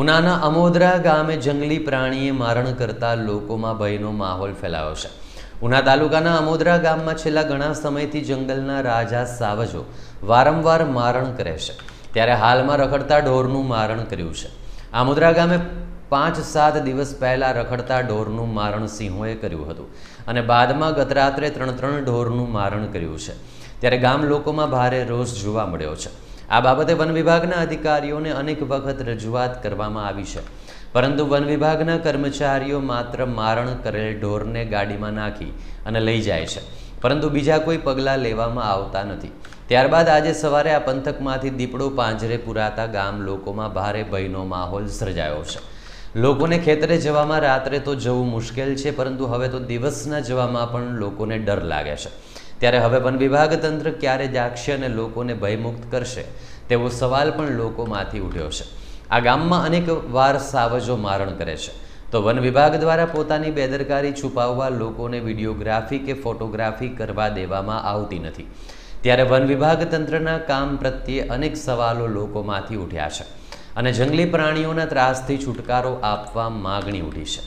ઉનાના અમોદરા ગામે જંગલી પ્રાણીએ મારણ કરતા લોકોમાં ભયનો માહોલ ફેલાયો છે ઉના તાલુકાના અમોદરા ગામમાં છેલ્લા ઘણા સમયથી જંગલના રાજા સાવજો વારંવાર મારણ કરે છે ત્યારે હાલમાં રખડતા ઢોરનું મારણ કર્યું છે આમોદરા ગામે પાંચ સાત દિવસ પહેલાં રખડતા ઢોરનું મારણ સિંહોએ કર્યું હતું અને બાદમાં ગતરાત્રે ત્રણ ત્રણ ઢોરનું મારણ કર્યું છે ત્યારે ગામ લોકોમાં ભારે રોષ જોવા મળ્યો છે આ બાબતે વન વિભાગના અધિકારીઓને અનેક વખત રજૂઆત કરવામાં આવી છે પરંતુ વન વિભાગના કર્મચારીઓ માત્ર મારણ કરેલ ઢોરને ગાડીમાં નાખી અને લઈ જાય છે પરંતુ બીજા કોઈ પગલાં લેવામાં આવતા નથી ત્યારબાદ આજે સવારે આ પંથકમાંથી દીપડો પાંજરે પુરાતા ગામ લોકોમાં ભારે ભયનો માહોલ સર્જાયો છે લોકોને ખેતરે જવામાં રાત્રે તો જવું મુશ્કેલ છે પરંતુ હવે તો દિવસના જવામાં પણ લોકોને ડર લાગે છે ત્યારે હવે વન વિભાગ તંત્ર ક્યારે જાગશે અને લોકોને ભયમુક્ત કરશે તેવો સવાલ પણ લોકોમાંથી ઉઠ્યો છે આ ગામમાં અનેક વાર સાવજો મારણ કરે છે તો વન વિભાગ દ્વારા પોતાની બેદરકારી છુપાવવા લોકોને વિડીયોગ્રાફી કે ફોટોગ્રાફી કરવા દેવામાં આવતી નથી ત્યારે વન વિભાગ તંત્રના કામ પ્રત્યે અનેક સવાલો લોકોમાંથી ઉઠ્યા છે અને જંગલી પ્રાણીઓના ત્રાસથી છુટકારો આપવા માગણી ઉઠી છે